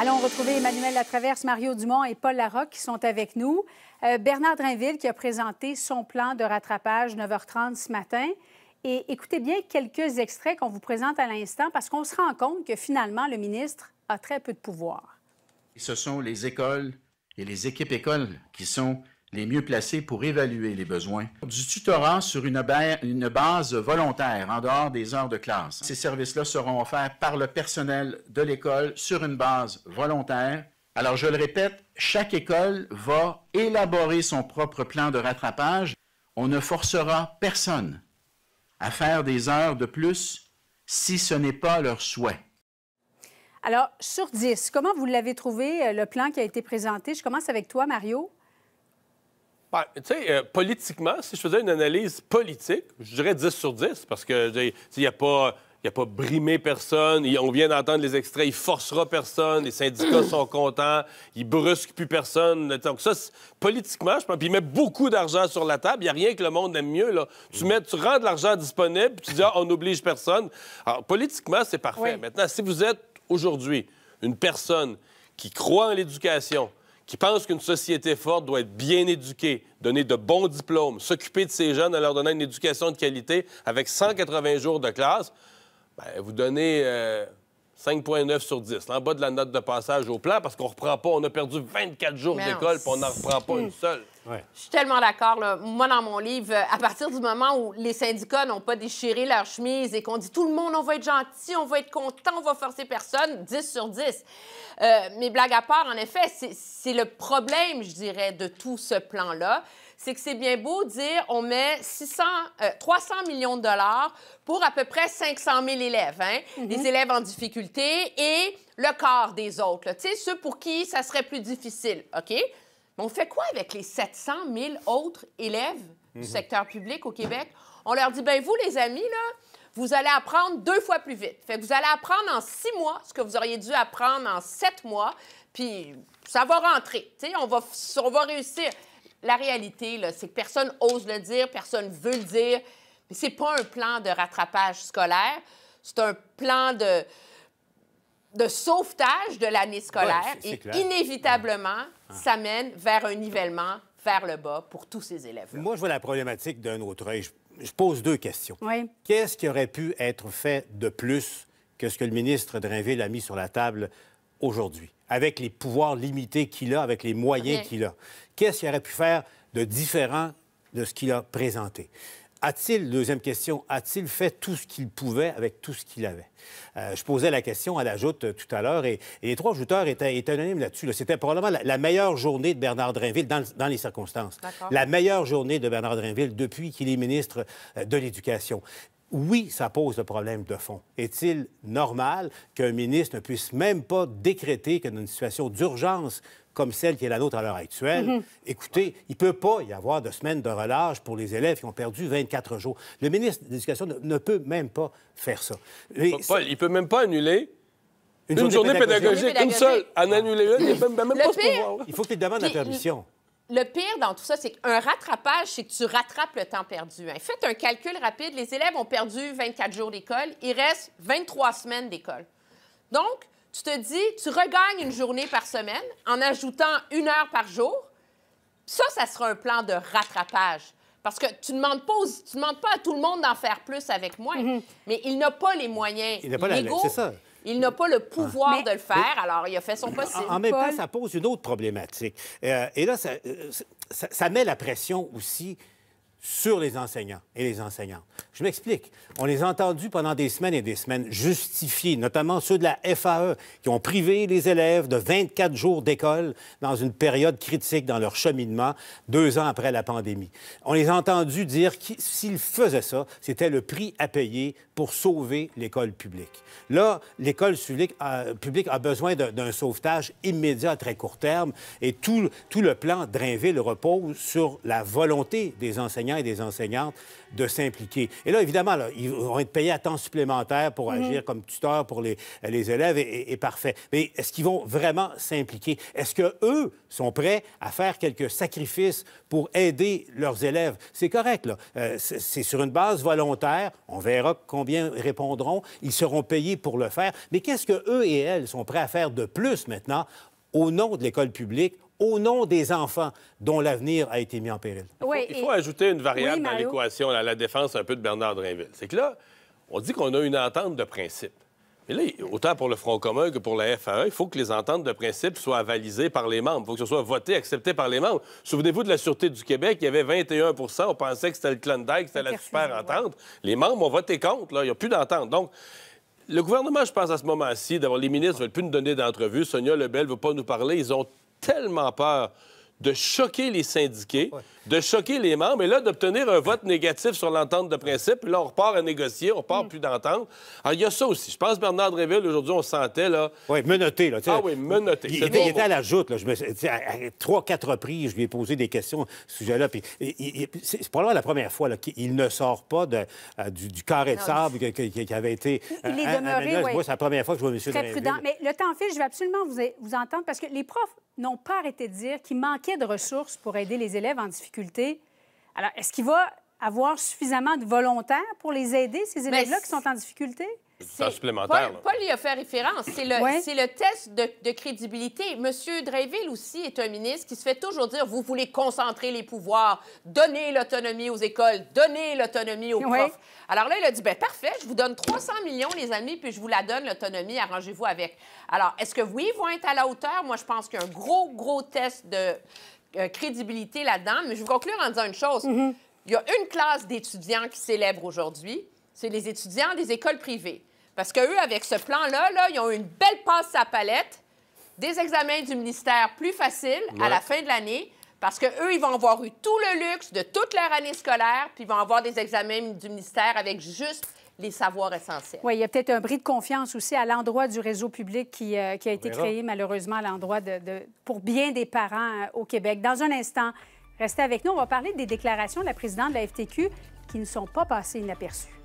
Allons retrouver Emmanuel Latraverse, Mario Dumont et Paul Larocque qui sont avec nous. Euh, Bernard Drinville qui a présenté son plan de rattrapage 9h30 ce matin. Et écoutez bien quelques extraits qu'on vous présente à l'instant parce qu'on se rend compte que finalement, le ministre a très peu de pouvoir. Ce sont les écoles et les équipes écoles qui sont les mieux placés pour évaluer les besoins, du tutorat sur une, une base volontaire en dehors des heures de classe. Ces services-là seront offerts par le personnel de l'école sur une base volontaire. Alors, je le répète, chaque école va élaborer son propre plan de rattrapage. On ne forcera personne à faire des heures de plus si ce n'est pas leur souhait. Alors, sur 10, comment vous l'avez trouvé, euh, le plan qui a été présenté? Je commence avec toi, Mario. Ben, tu sais, euh, politiquement, si je faisais une analyse politique, je dirais 10 sur 10, parce que il n'y a pas. Il a pas brimé personne. on vient d'entendre les extraits. Il forcera personne. Les syndicats sont contents. Il brusque plus personne. Donc ça, politiquement, je pense. Puis il met beaucoup d'argent sur la table. Il n'y a rien que le monde aime mieux. Là. Tu, mets, tu rends de l'argent disponible, puis tu dis, ah, on n'oblige personne. Alors, politiquement, c'est parfait. Maintenant, si vous êtes aujourd'hui une personne qui croit en l'éducation, qui pensent qu'une société forte doit être bien éduquée, donner de bons diplômes, s'occuper de ses jeunes en leur donner une éducation de qualité avec 180 jours de classe, bien, vous donnez 5,9 euh, sur 10, en bas de la note de passage au plan, parce qu'on reprend pas, on a perdu 24 jours d'école, puis on n'en reprend pas une seule. Je suis tellement d'accord. Moi, dans mon livre, à partir du moment où les syndicats n'ont pas déchiré leur chemise et qu'on dit tout le monde, on va être gentil, on va être content, on va forcer personne, 10 sur 10. Euh, mais blague à part, en effet, c'est le problème, je dirais, de tout ce plan-là c'est que c'est bien beau dire on met 600, 300 euh, millions de dollars pour à peu près 500 000 élèves, hein? les mm-hmm. élèves en difficulté et le quart des autres, tu sais, ceux pour qui ça serait plus difficile, OK? on fait quoi avec les 700 000 autres élèves du mhm. secteur public au Québec? On leur dit, ben vous, les amis, là, vous allez apprendre deux fois plus vite. Fait vous allez apprendre en six mois ce que vous auriez dû apprendre en sept mois, puis ça va rentrer. on va, on réussir. La réalité, c'est que personne ose le dire, personne veut le dire, mais c'est pas un plan de rattrapage scolaire, c'est un plan de, de sauvetage de l'année scolaire. et inévitablement, ça mène vers un nivellement vers le bas pour tous ces élèves. Moi, je vois la problématique d'un autre œil. Je, pose deux questions. Qu'est-ce qui aurait pu être fait de plus que ce que le ministre Drainville a mis sur la table aujourd'hui, avec les pouvoirs limités qu'il a, avec les moyens qu'il a? Qu'est-ce qu'il aurait pu faire de différent de ce qu'il a présenté? a-t-il, deuxième question, a-t-il fait tout ce qu'il pouvait avec tout ce qu'il avait? Euh, je posais la question à la joute euh, tout à l'heure et, les trois jouteurs étaient, étonnés là-dessus. C'était probablement la, meilleure journée de Bernard Drinville dans, dans les circonstances. La meilleure journée de Bernard Drinville depuis qu'il est ministre euh, de l'Éducation oui, ça pose le problème de fond. Est-il normal qu'un ministre ne puisse même pas décréter que dans une situation d'urgence comme celle qui est la nôtre à l'heure actuelle, mhm. écoutez, il ne peut pas y avoir de semaines de relâche pour les élèves qui ont perdu 24 jours. Le ministre de l'Éducation ne, peut même pas faire ça. il ne peut même pas annuler une, journée, pédagogique, une seule, en annuler une, il même pas Il faut qu'il demande la permission le pire dans tout ça, c'est qu'un rattrapage, c'est que tu rattrapes le temps perdu. Hein. Faites un calcul rapide. Les élèves ont perdu 24 jours d'école. Il reste 23 semaines d'école. Donc, tu te dis, tu regagnes une journée par semaine en ajoutant une heure par jour. Ça, ça sera un plan de rattrapage. Parce que tu ne demandes pas, tu demandes pas à tout le monde d'en faire plus avec moi, mm-hmm. mais il n'a pas les moyens. Il n'a pas la... C'est ça. Il n'a pas le pouvoir ah. de le faire, alors il a fait son possible. En, même temps, ça pose une autre problématique. Euh, et là, euh, ça, met la pression aussi sur les enseignants et les enseignantes. Je m'explique. On les a entendus pendant des semaines et des semaines justifier, notamment ceux de la FAE, qui ont privé les élèves de 24 jours d'école dans une période critique dans leur cheminement, deux ans après la pandémie. On les a entendus dire que s'ils faisaient ça, c'était le prix à payer pour sauver l'école publique. Là, l'école publique, a, besoin d'un sauvetage immédiat à très court terme et tout, tout le plan Drainville repose sur la volonté des enseignants et des enseignantes de s'impliquer. Et là, évidemment, ils vont être payés à temps supplémentaire pour mhm. agir comme tuteurs pour les, élèves, et, parfait. Mais est-ce qu'ils vont vraiment s'impliquer? Est-ce qu'eux sont prêts à faire quelques sacrifices pour aider leurs élèves? C'est correct, là. Euh, c'est sur une base volontaire. On verra combien répondront. Ils seront payés pour le faire. Mais qu'est-ce que eux et elles sont prêts à faire de plus maintenant au nom de l'école publique, au nom des enfants dont l'avenir a été mis en péril. Il faut, ajouter une variable à dans l'équation, à la défense un peu de Bernard Drinville. C'est que là, on dit qu'on a une entente de principe. Mais là, autant pour le Front commun que pour la FAE, il faut que les ententes de principe soient avalisées par les membres. Il faut que ce soit voté, accepté par les membres. Souvenez-vous de la Sûreté du Québec, il y avait 21 On pensait que c'était le que c'était la super entente. Les membres ont voté contre, Il n'y a plus d'entente. Donc, le gouvernement, je pense, à ce moment-ci, d'abord, les ministres ne veulent plus nous donner d'entrevue. Sonia Lebel ne veut pas nous parler. Ils ont tellement peur de choquer les syndiqués, de choquer les membres, et là, d'obtenir un vote négatif sur l'entente de principe. Puis là, on repart à négocier, on repart mm. plus d'entente. Alors, il y a ça aussi. Je pense, Bernard Dreville, aujourd'hui, on sentait, là... Oui, menotté, là. Ah oui, menotté. Il, était, à la joute, là. Je À trois, quatre reprises, je lui ai posé des questions à ce sujet-là. Puis c'est probablement la première fois qu'il ne sort pas de, euh, du, carré de sable qui, avait été... Il, euh, est demeuré, Moi, c'est la première fois que je vois M. Très prudent. Mais le temps fait, je vais absolument vous, vous entendre, parce que les profs n'ont pas arrêté de dire qu'il manquait de ressources pour aider les élèves en difficulté. Alors, est-ce qu'il va avoir suffisamment de volontaires pour les aider, ces ben, élèves-là qui sont en difficulté? supplémentaire. Paul, lui y a fait référence. C'est le, test de, crédibilité. Monsieur Dreyville aussi est un ministre qui se fait toujours dire vous voulez concentrer les pouvoirs, donner l'autonomie aux écoles, donner l'autonomie aux profs. Alors là, il a dit ben parfait, je vous donne 300 millions, les amis, puis je vous la donne, l'autonomie, arrangez-vous avec. Alors, est-ce que oui, ils vont être à la hauteur? Moi, je pense qu'il y a un gros, gros test de euh, crédibilité là-dedans. Mais je vais conclure en disant une chose. Mm-hmm. Il y a une classe d'étudiants qui célèbre aujourd'hui, c'est les étudiants des écoles privées. Parce qu'eux, avec ce plan-là, là, ils ont une belle passe à palette, des examens du ministère plus faciles à la fin de l'année, parce qu'eux, ils vont avoir eu tout le luxe de toute leur année scolaire, puis ils vont avoir des examens du ministère avec juste les savoirs essentiels. Oui, il y a peut-être un bris de confiance aussi à l'endroit du réseau public qui, euh, a été créé malheureusement à l'endroit de, pour bien des parents euh, au Québec. Dans un instant, restez avec nous. On va parler des déclarations de la présidente de la FTQ qui ne sont pas passées inaperçues.